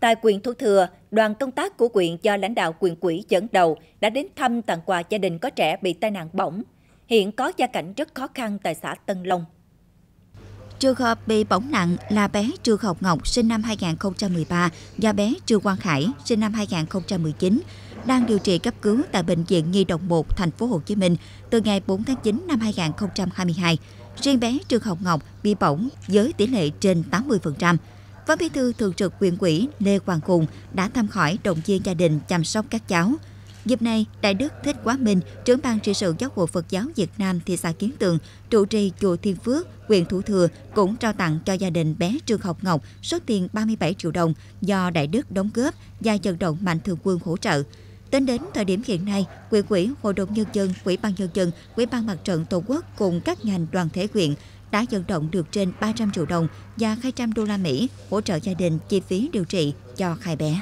Tại quyền Thu Thừa, đoàn công tác của quyện do lãnh đạo quyền quỹ dẫn đầu đã đến thăm tặng quà gia đình có trẻ bị tai nạn bỏng. Hiện có gia cảnh rất khó khăn tại xã Tân Long. Trường hợp bị bỏng nặng là bé Trương Học Ngọc sinh năm 2013 và bé Trương Quang Khải sinh năm 2019 đang điều trị cấp cứu tại bệnh viện Nhi đồng 1 thành phố Hồ Chí Minh từ ngày 4 tháng 9 năm 2022. Riêng bé Trương Học Ngọc bị bỏng với tỷ lệ trên 80%. Phó Bí thư Thường trực huyện ủy Lê Hoàng Hùng đã thăm hỏi động viên gia đình chăm sóc các cháu. Dịp này, Đại đức Thích Quá Minh, trưởng ban trị sự giáo hội Phật giáo Việt Nam thị xã Kiến Tường, trụ trì chùa Thiên Phước, huyện Thủ Thừa cũng trao tặng cho gia đình bé Trương Học Ngọc số tiền 37 triệu đồng do Đại đức đóng góp và vận động mạnh thường quân hỗ trợ. Tính đến thời điểm hiện nay, huyện ủy, hội đồng nhân dân, quỹ ban nhân dân, quỹ ban mặt trận tổ quốc cùng các ngành đoàn thể huyện đã vận động được trên 300 triệu đồng và 200 đô la Mỹ hỗ trợ gia đình chi phí điều trị cho hai bé.